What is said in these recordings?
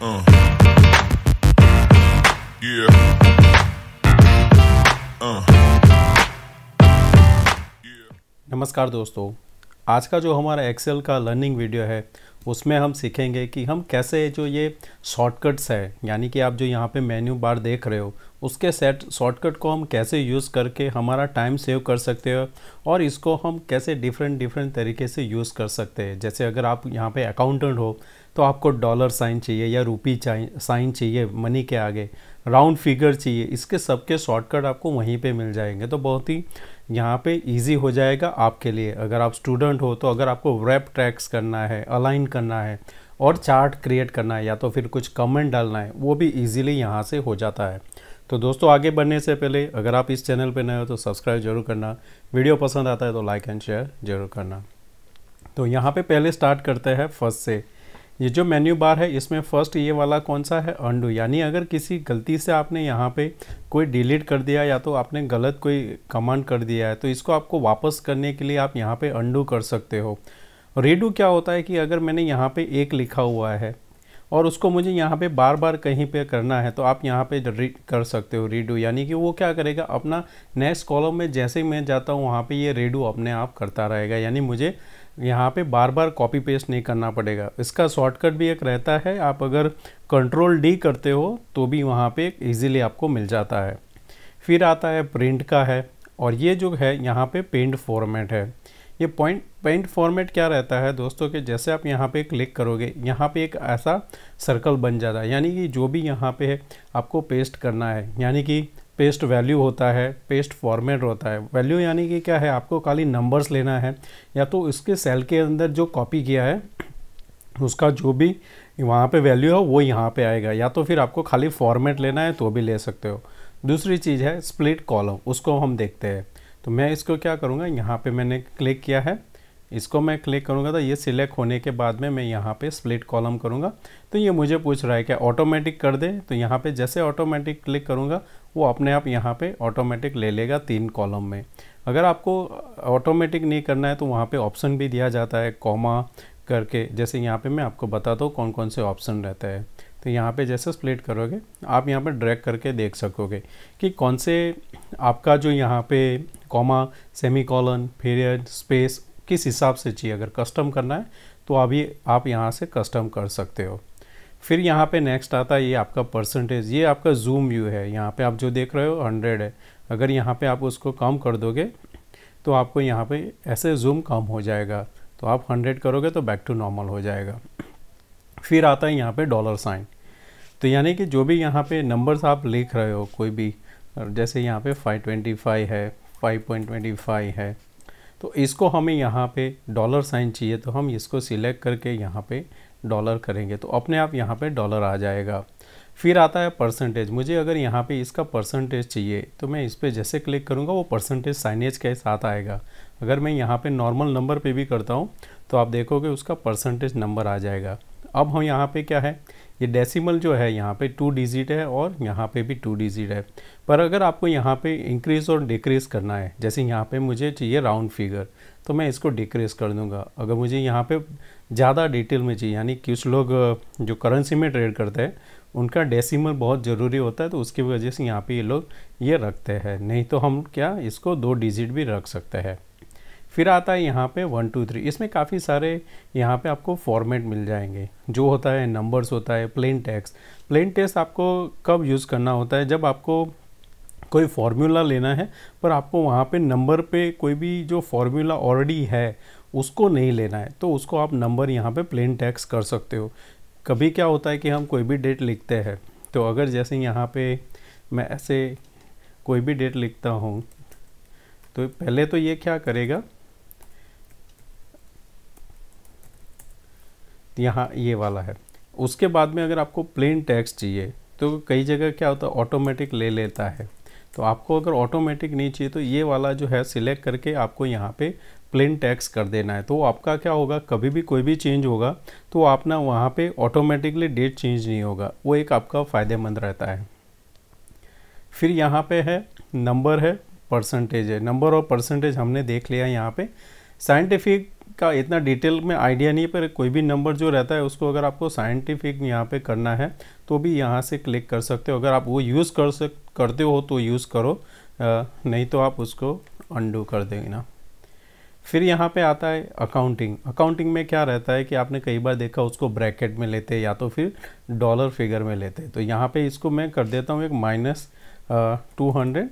Uh. Yeah. Uh. नमस्कार दोस्तों आज का जो हमारा एक्सेल का लर्निंग वीडियो है उसमें हम सीखेंगे कि हम कैसे जो ये शॉर्टकट्स है यानी कि आप जो यहाँ पे मेन्यू बार देख रहे हो उसके सेट शॉर्टकट को हम कैसे यूज़ करके हमारा टाइम सेव कर सकते हो और इसको हम कैसे डिफरेंट डिफरेंट तरीके से यूज़ कर सकते हैं जैसे अगर आप यहाँ पे अकाउंटेंट हो तो आपको डॉलर साइन चाहिए या रूपी साइन चाहिए मनी के आगे राउंड फिगर चाहिए इसके सबके शॉर्टकट आपको वहीं पे मिल जाएंगे तो बहुत ही यहाँ पे इजी हो जाएगा आपके लिए अगर आप स्टूडेंट हो तो अगर आपको रैप ट्रैक्स करना है अलाइन करना है और चार्ट क्रिएट करना है या तो फिर कुछ कमेंट डालना है वो भी इजीली यहाँ से हो जाता है तो दोस्तों आगे बढ़ने से पहले अगर आप इस चैनल पर नए हो तो सब्सक्राइब जरूर करना वीडियो पसंद आता है तो लाइक एंड शेयर जरूर करना तो यहाँ पे पहले स्टार्ट करते हैं फर्स्ट से ये जो मेन्यू बार है इसमें फ़र्स्ट ये वाला कौन सा है अंडू यानी अगर किसी गलती से आपने यहाँ पे कोई डिलीट कर दिया या तो आपने गलत कोई कमांड कर दिया है तो इसको आपको वापस करने के लिए आप यहाँ पे अंडू कर सकते हो रेडू क्या होता है कि अगर मैंने यहाँ पे एक लिखा हुआ है और उसको मुझे यहाँ पे बार बार कहीं पे करना है तो आप यहाँ पे कर सकते हो रीडू यानी कि वो क्या करेगा अपना नेक्स्ट कॉलम में जैसे ही मैं जाता हूँ वहाँ पे ये रेडू अपने आप करता रहेगा यानी मुझे यहाँ पे बार बार कॉपी पेस्ट नहीं करना पड़ेगा इसका शॉर्टकट भी एक रहता है आप अगर कंट्रोल डी करते हो तो भी वहाँ पे इजीली आपको मिल जाता है फिर आता है प्रिंट का है और ये जो है यहाँ पे पेंट फॉर्मेट है ये पॉइंट पेंट फॉर्मेट क्या रहता है दोस्तों के जैसे आप यहाँ पे क्लिक करोगे यहाँ पे एक ऐसा सर्कल बन जाता है यानी कि जो भी यहाँ पे है आपको पेस्ट करना है यानी कि पेस्ट वैल्यू होता है पेस्ट फॉर्मेट होता है वैल्यू यानी कि क्या है आपको खाली नंबर्स लेना है या तो उसके सेल के अंदर जो कॉपी किया है उसका जो भी वहाँ पे वैल्यू है वो यहाँ पे आएगा या तो फिर आपको खाली फॉर्मेट लेना है तो भी ले सकते हो दूसरी चीज़ है स्प्लिट कॉलम उसको हम देखते हैं तो मैं इसको क्या करूँगा यहाँ पर मैंने क्लिक किया है इसको मैं क्लिक करूँगा तो ये सिलेक्ट होने के बाद में मैं यहाँ पे स्प्लिट कॉलम करूँगा तो ये मुझे पूछ रहा है कि ऑटोमेटिक कर दे तो यहाँ पे जैसे ऑटोमेटिक क्लिक करूँगा वो अपने आप यहाँ पे ऑटोमेटिक ले लेगा तीन कॉलम में अगर आपको ऑटोमेटिक नहीं करना है तो वहाँ पे ऑप्शन भी दिया जाता है कॉमा करके जैसे यहाँ पर मैं आपको बता दो कौन कौन से ऑप्शन रहता है तो यहाँ पर जैसे स्प्लिट करोगे आप यहाँ पर ड्रैक करके देख सकोगे कि कौन से आपका जो यहाँ पर comma semicolon period space किस हिसाब से चाहिए अगर कस्टम करना है तो अभी आप यहाँ से कस्टम कर सकते हो फिर यहाँ पे नेक्स्ट आता है ये आपका परसेंटेज ये आपका जूम व्यू है यहाँ पे आप जो देख रहे हो हंड्रेड है अगर यहाँ पे आप उसको कम कर दोगे तो आपको यहाँ पे ऐसे जूम कम हो जाएगा तो आप हंड्रेड करोगे तो बैक टू नॉर्मल हो जाएगा फिर आता है यहाँ पे डॉलर साइन तो यानी कि जो भी यहाँ पे नंबर्स आप लिख रहे हो कोई भी जैसे यहाँ पे 525 है 5.25 है तो इसको हमें यहाँ पे डॉलर साइन चाहिए तो हम इसको सिलेक्ट करके यहाँ पे डॉलर करेंगे तो अपने आप यहाँ पे डॉलर आ जाएगा फिर आता है परसेंटेज मुझे अगर यहाँ पे इसका परसेंटेज चाहिए तो मैं इस पर जैसे क्लिक करूँगा वो परसेंटेज साइनेज के साथ आएगा अगर मैं यहाँ पे नॉर्मल नंबर पे भी करता हूँ तो आप देखोगे उसका परसेंटेज नंबर आ जाएगा अब हम यहाँ पे क्या है ये डेसिमल जो है यहाँ पे टू डिजिट है और यहाँ पे भी टू डिजिट है पर अगर आपको यहाँ पे इंक्रीज़ और डिक्रीज़ करना है जैसे यहाँ पे मुझे चाहिए राउंड फिगर तो मैं इसको डिक्रीज़ कर दूँगा अगर मुझे यहाँ पे ज़्यादा डिटेल में चाहिए यानी कुछ लोग जो करेंसी में ट्रेड करते हैं उनका डेसीमल बहुत ज़रूरी होता है तो उसकी वजह से यहाँ पर ये लोग ये रखते हैं नहीं तो हम क्या इसको दो डिजिट भी रख सकते हैं फिर आता है यहाँ पे वन टू थ्री इसमें काफ़ी सारे यहाँ पे आपको फॉर्मेट मिल जाएंगे जो होता है नंबर्स होता है प्लेन टेक्स प्लेन टेक्स आपको कब यूज़ करना होता है जब आपको कोई फार्मूला लेना है पर आपको वहाँ पे नंबर पे कोई भी जो फार्मूला ऑलरेडी है उसको नहीं लेना है तो उसको आप नंबर यहाँ पे प्लेन टैक्स कर सकते हो कभी क्या होता है कि हम कोई भी डेट लिखते हैं तो अगर जैसे यहाँ पे मैं ऐसे कोई भी डेट लिखता हूँ तो पहले तो ये क्या करेगा यहाँ ये वाला है उसके बाद में अगर आपको प्लेन टेक्स्ट चाहिए तो कई जगह क्या होता है ऑटोमेटिक ले लेता है तो आपको अगर ऑटोमेटिक नहीं चाहिए तो ये वाला जो है सिलेक्ट करके आपको यहाँ पे प्लेन टैक्स कर देना है तो आपका क्या होगा कभी भी कोई भी चेंज होगा तो आप ना वहाँ पर ऑटोमेटिकली डेट चेंज नहीं होगा वो एक आपका फ़ायदेमंद रहता है फिर यहाँ पर है नंबर है परसेंटेज है नंबर और परसेंटेज हमने देख लिया यहाँ पे साइंटिफिक का इतना डिटेल में आइडिया नहीं पर कोई भी नंबर जो रहता है उसको अगर आपको साइंटिफिक यहाँ पे करना है तो भी यहाँ से क्लिक कर सकते हो अगर आप वो यूज़ कर सक करते हो तो यूज़ करो आ, नहीं तो आप उसको अंडू कर देंगे ना फिर यहाँ पे आता है अकाउंटिंग अकाउंटिंग में क्या रहता है कि आपने कई बार देखा उसको ब्रैकेट में लेते या तो फिर डॉलर फिगर में लेते तो यहाँ पर इसको मैं कर देता हूँ एक माइनस टू हंड्रेड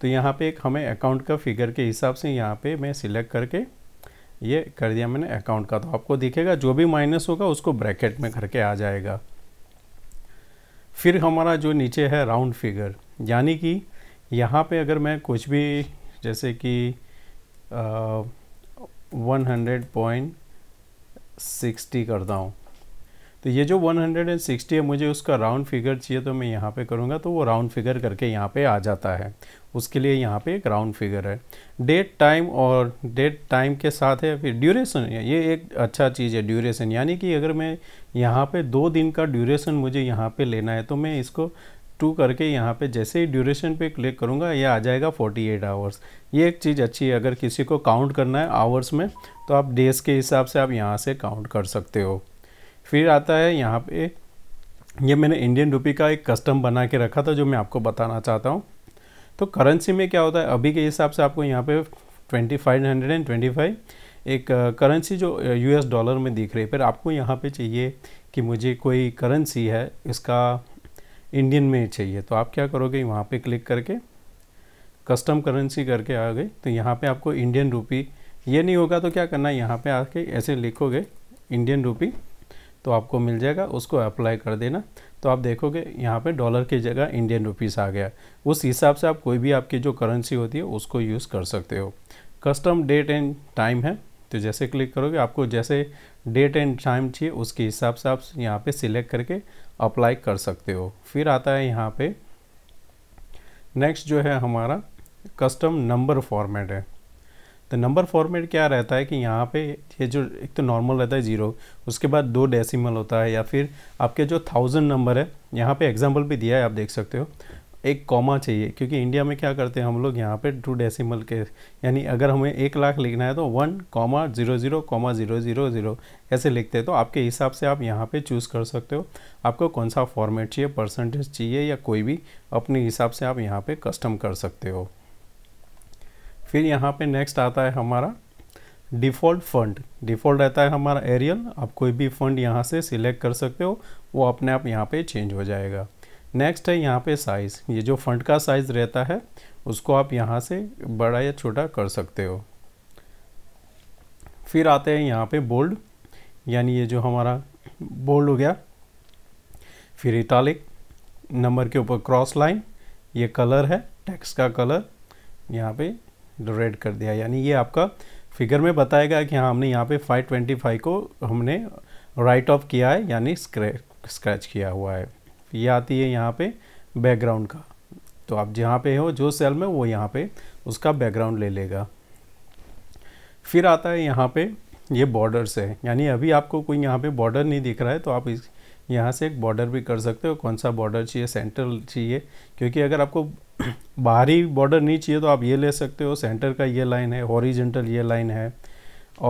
तो यहाँ पे एक हमें अकाउंट का फिगर के हिसाब से यहाँ पे मैं सिलेक्ट करके ये कर दिया मैंने अकाउंट का तो आपको दिखेगा जो भी माइनस होगा उसको ब्रैकेट में करके आ जाएगा फिर हमारा जो नीचे है राउंड फिगर यानी कि यहाँ पे अगर मैं कुछ भी जैसे कि वन हंड्रेड पॉइंट सिक्सटी करता हूँ तो ये जो 160 है मुझे उसका राउंड फिगर चाहिए तो मैं यहाँ पे करूँगा तो वो राउंड फिगर करके यहाँ पे आ जाता है उसके लिए यहाँ पे एक राउंड फिगर है डेट टाइम और डेट टाइम के साथ है फिर ड्यूरेशन ये एक अच्छा चीज़ है ड्यूरेशन यानी कि अगर मैं यहाँ पे दो दिन का ड्यूरेशन मुझे यहाँ पे लेना है तो मैं इसको टू करके यहाँ पे जैसे ही ड्यूरेशन पे क्लिक करूँगा ये आ जाएगा 48 एट आवर्स ये एक चीज़ अच्छी है अगर किसी को काउंट करना है आवर्स में तो आप डेज़ के हिसाब से आप यहाँ से काउंट कर सकते हो फिर आता है यहाँ पे ये मैंने इंडियन रुपी का एक कस्टम बना के रखा था जो मैं आपको बताना चाहता हूँ तो करेंसी में क्या होता है अभी के हिसाब से आपको यहाँ पे twenty five hundred and twenty five एक करेंसी जो यूएस डॉलर में दिख रही है पर आपको यहाँ पे चाहिए कि मुझे कोई करेंसी है इसका इंडियन में चाहिए तो आप क्या करोगे वहाँ पे क्लिक करके कस्टम करेंसी करके आ गए तो यहाँ पे आपको इंडियन रुपी ये नहीं होगा तो क्या करना है यहाँ पर आके ऐसे लिखोगे इंडियन रुपी तो आपको मिल जाएगा उसको अप्लाई कर देना तो आप देखोगे यहाँ पे डॉलर की जगह इंडियन रुपीस आ गया उस हिसाब से आप कोई भी आपकी जो करेंसी होती है उसको यूज़ कर सकते हो कस्टम डेट एंड टाइम है तो जैसे क्लिक करोगे आपको जैसे डेट एंड टाइम चाहिए उसके हिसाब से आप यहाँ पे सिलेक्ट करके अप्लाई कर सकते हो फिर आता है यहाँ पे नेक्स्ट जो है हमारा कस्टम नंबर फॉर्मेट है तो नंबर फॉर्मेट क्या रहता है कि यहाँ पे ये जो एक तो नॉर्मल रहता है ज़ीरो उसके बाद दो डेसिमल होता है या फिर आपके जो थाउजेंड नंबर है यहाँ पे एग्जाम्पल भी दिया है आप देख सकते हो एक कॉमा चाहिए क्योंकि इंडिया में क्या करते हैं हम लोग यहाँ पे टू डेसिमल के यानी अगर हमें एक लाख लिखना है तो one comma zero zero comma zero zero zero ऐसे लिखते हैं तो आपके हिसाब से आप यहाँ पे चूज़ कर सकते हो आपको कौन सा फॉर्मेट चाहिए परसेंटेज चाहिए या कोई भी अपने हिसाब से आप यहाँ पे कस्टम कर सकते हो फिर यहाँ पे नेक्स्ट आता है हमारा डिफ़ॉल्ट फंड डिफ़ॉल्ट रहता है हमारा एरियल आप कोई भी फंड यहाँ से सिलेक्ट कर सकते हो वो अपने आप यहाँ पे चेंज हो जाएगा नेक्स्ट है यहाँ पे साइज़ ये जो फंड का साइज़ रहता है उसको आप यहाँ से बड़ा या छोटा कर सकते हो फिर आते हैं यहाँ पे बोल्ड यानी ये जो हमारा बोल्ड हो गया फिर इटालिक नंबर के ऊपर क्रॉस लाइन ये कलर है टेक्स्ट का कलर यहाँ पे रेड कर दिया यानी ये आपका फिगर में बताएगा कि हाँ हमने यहाँ पे 525 को हमने राइट ऑफ किया है यानी स्क्रैच किया हुआ है ये आती है यहाँ पे बैकग्राउंड का तो आप जहाँ पे हो जो सेल में वो यहाँ पे उसका बैकग्राउंड ले लेगा फिर आता है यहाँ पे ये यह बॉर्डर्स है यानी अभी आपको कोई यहाँ पे बॉर्डर नहीं दिख रहा है तो आप इस यहाँ से एक बॉर्डर भी कर सकते हो कौन सा बॉर्डर चाहिए सेंटर चाहिए क्योंकि अगर आपको बाहरी बॉर्डर नहीं चाहिए तो आप ये ले सकते हो सेंटर का ये लाइन है हॉरिजेंटल ये लाइन है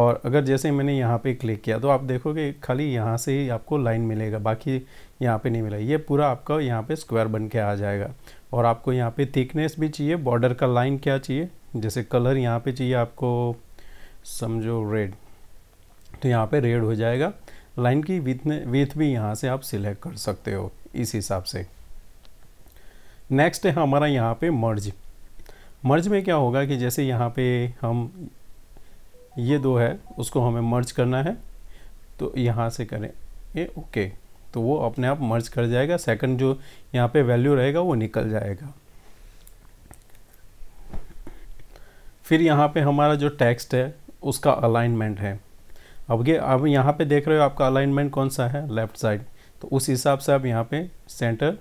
और अगर जैसे मैंने यहाँ पे क्लिक किया तो आप देखोगे खाली यहाँ से ही आपको लाइन मिलेगा बाकी यहाँ पे नहीं मिला ये पूरा आपका यहाँ पे स्क्वायर बन के आ जाएगा और आपको यहाँ पे थिकनेस भी चाहिए बॉर्डर का लाइन क्या चाहिए जैसे कलर यहाँ पे चाहिए आपको समझो रेड तो यहाँ पे रेड हो जाएगा लाइन की विथ विथ भी यहाँ से आप सिलेक्ट कर सकते हो इस हिसाब से नेक्स्ट है हमारा यहाँ पे मर्ज मर्ज में क्या होगा कि जैसे यहाँ पे हम ये दो है उसको हमें मर्ज करना है तो यहाँ से करें ये ओके तो वो अपने आप मर्ज कर जाएगा सेकंड जो यहाँ पे वैल्यू रहेगा वो निकल जाएगा फिर यहाँ पे हमारा जो टेक्स्ट है उसका अलाइनमेंट है अब ये अब यहाँ पे देख रहे हो आपका अलाइनमेंट कौन सा है लेफ्ट साइड तो उस हिसाब से आप यहाँ पे सेंटर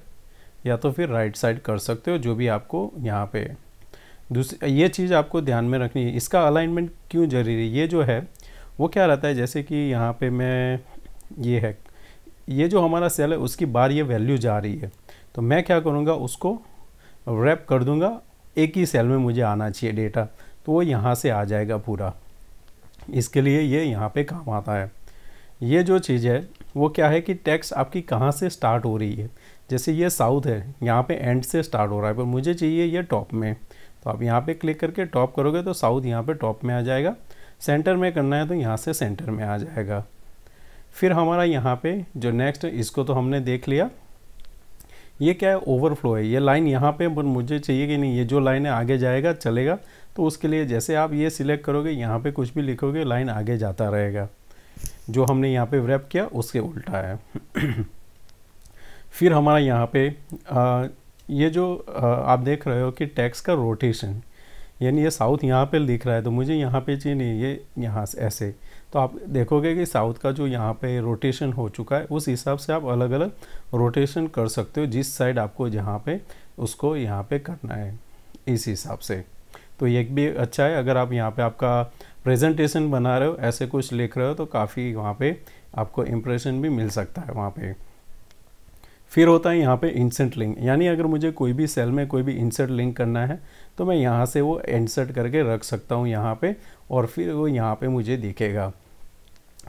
या तो फिर राइट साइड कर सकते हो जो भी आपको यहाँ पे दूसरी ये चीज़ आपको ध्यान में रखनी है इसका अलाइनमेंट क्यों जरूरी है ये जो है वो क्या रहता है जैसे कि यहाँ पे मैं ये है ये जो हमारा सेल है उसकी बार ये वैल्यू जा रही है तो मैं क्या करूँगा उसको रैप कर दूँगा एक ही सेल में मुझे आना चाहिए डेटा तो वो यहाँ से आ जाएगा पूरा इसके लिए ये यहाँ पे काम आता है ये जो चीज़ है वो क्या है कि टैक्स आपकी कहाँ से स्टार्ट हो रही है जैसे ये साउथ है यहाँ पे एंड से स्टार्ट हो रहा है पर मुझे चाहिए ये टॉप में तो आप यहाँ पे क्लिक करके टॉप करोगे तो साउथ यहाँ पे टॉप में आ जाएगा सेंटर में करना है तो यहाँ से सेंटर में आ जाएगा फिर हमारा यहाँ पे जो नेक्स्ट इसको तो हमने देख लिया ये क्या है ओवरफ्लो है ये लाइन यहाँ पे पर मुझे चाहिए कि नहीं ये जो लाइन है आगे जाएगा चलेगा तो उसके लिए जैसे आप ये सिलेक्ट करोगे यहाँ पे कुछ भी लिखोगे लाइन आगे जाता रहेगा जो हमने यहाँ पे रैप किया उसके उल्टा है फिर हमारा यहाँ पे आ, ये जो आ, आप देख रहे हो कि टैक्स का रोटेशन यानी ये साउथ यहाँ पे दिख रहा है तो मुझे यहाँ पे चाहिए नहीं ये यहाँ से ऐसे तो आप देखोगे कि साउथ का जो यहाँ पे रोटेशन हो चुका है उस हिसाब से आप अलग अलग रोटेशन कर सकते हो जिस साइड आपको जहाँ पे उसको यहाँ पे करना है इस हिसाब से तो ये भी अच्छा है अगर आप यहाँ पे आपका प्रेजेंटेशन बना रहे हो ऐसे कुछ लिख रहे हो तो काफ़ी वहाँ पे आपको इम्प्रेशन भी मिल सकता है वहाँ पर फिर होता है यहाँ पे इंसर्ट लिंक यानी अगर मुझे कोई भी सेल में कोई भी इंसर्ट लिंक करना है तो मैं यहाँ से वो इंसर्ट करके रख सकता हूँ यहाँ पे और फिर वो यहाँ पे मुझे दिखेगा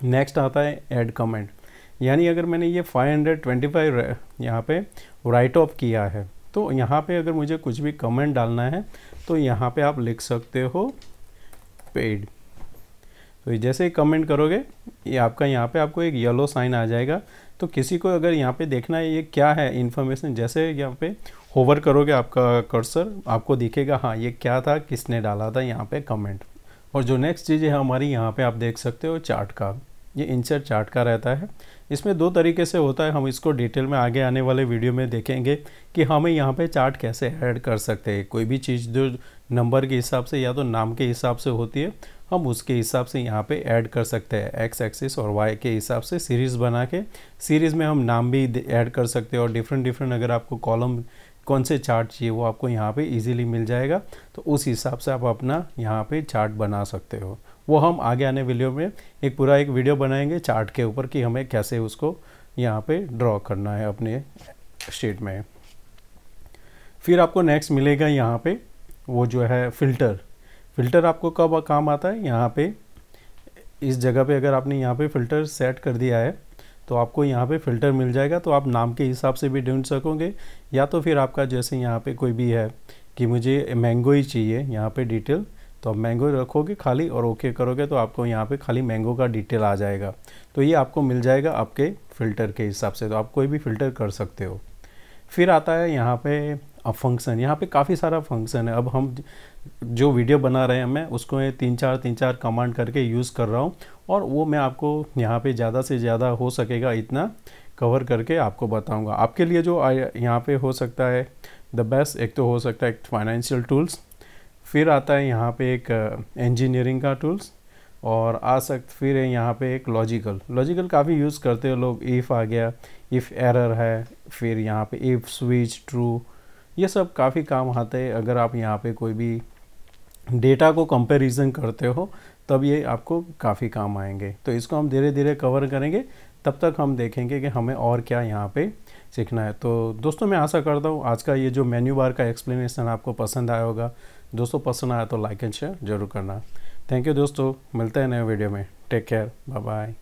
नेक्स्ट आता है ऐड कमेंट यानी अगर मैंने ये 525 यहाँ पे राइट ऑफ किया है तो यहाँ पे अगर मुझे कुछ भी कमेंट डालना है तो यहाँ पर आप लिख सकते हो पेड तो जैसे ही कमेंट करोगे ये आपका यहाँ पे आपको एक येलो साइन आ जाएगा तो किसी को अगर यहाँ पे देखना है ये क्या है इन्फॉर्मेशन जैसे यहाँ पे होवर करोगे आपका कर्सर आपको दिखेगा हाँ ये क्या था किसने डाला था यहाँ पे कमेंट और जो नेक्स्ट चीज़ है हमारी यहाँ पे आप देख सकते हो चार्ट का ये इंसर्ट चार्ट का रहता है इसमें दो तरीके से होता है हम इसको डिटेल में आगे आने वाले वीडियो में देखेंगे कि हमें यहाँ पे चार्ट कैसे ऐड कर सकते हैं कोई भी चीज़ जो नंबर के हिसाब से या तो नाम के हिसाब से होती है हम उसके हिसाब से यहाँ पे ऐड कर सकते हैं एक्स एक्सिस और वाई के हिसाब से सीरीज़ बना के सीरीज़ में हम नाम भी ऐड कर सकते हैं और डिफरेंट डिफरेंट अगर आपको कॉलम कौन से चार्ट चाहिए वो आपको यहाँ पे इजीली मिल जाएगा तो उस हिसाब से आप अपना यहाँ पे चार्ट बना सकते हो वो हम आगे आने वीडियो में एक पूरा एक वीडियो बनाएंगे चार्ट के ऊपर कि हमें कैसे उसको यहाँ पे ड्रॉ करना है अपने शीट में फिर आपको नेक्स्ट मिलेगा यहाँ पे वो जो है फ़िल्टर फ़िल्टर आपको कब काम आता है यहाँ पे इस जगह पे अगर आपने यहाँ पे फ़िल्टर सेट कर दिया है तो आपको यहाँ पे फ़िल्टर मिल जाएगा तो आप नाम के हिसाब से भी ढूंढ सकोगे या तो फिर आपका जैसे यहाँ पे कोई भी है कि मुझे मैंगो ही चाहिए यहाँ पे डिटेल तो आप मैंगो रखोगे खाली और ओके करोगे तो आपको यहाँ पे खाली मैंगो का डिटेल आ जाएगा तो ये आपको मिल जाएगा आपके फ़िल्टर के हिसाब से तो आप कोई भी फ़िल्टर कर सकते हो फिर आता है यहाँ पे फंक्शन यहाँ पे काफ़ी सारा फंक्शन है अब हम जो वीडियो बना रहे हैं मैं उसको मैं तीन चार तीन चार कमांड करके यूज़ कर रहा हूँ और वो मैं आपको यहाँ पे ज़्यादा से ज़्यादा हो सकेगा इतना कवर करके आपको बताऊँगा आपके लिए जो यहाँ पे हो सकता है द बेस्ट एक तो हो सकता है एक फाइनेंशियल टूल्स फिर आता है यहाँ पे एक इंजीनियरिंग uh, का टूल्स और आ सक फिर है यहाँ पे एक लॉजिकल लॉजिकल काफ़ी यूज़ करते हो लोग इफ़ आ गया इफ़ एरर है फिर यहाँ पे इफ़ स्विच ट्रू ये सब काफ़ी काम आते हैं अगर आप यहाँ पे कोई भी डेटा को कंपैरिजन करते हो तब ये आपको काफ़ी काम आएंगे तो इसको हम धीरे धीरे कवर करेंगे तब तक हम देखेंगे कि हमें और क्या यहाँ पे सीखना है तो दोस्तों मैं आशा करता हूँ आज का ये जो मेन्यू बार का एक्सप्लेनेशन आपको पसंद आया होगा दोस्तों पसंद आया तो लाइक एंड शेयर जरूर करना थैंक यू दोस्तों मिलते हैं नए वीडियो में टेक केयर बाय बाय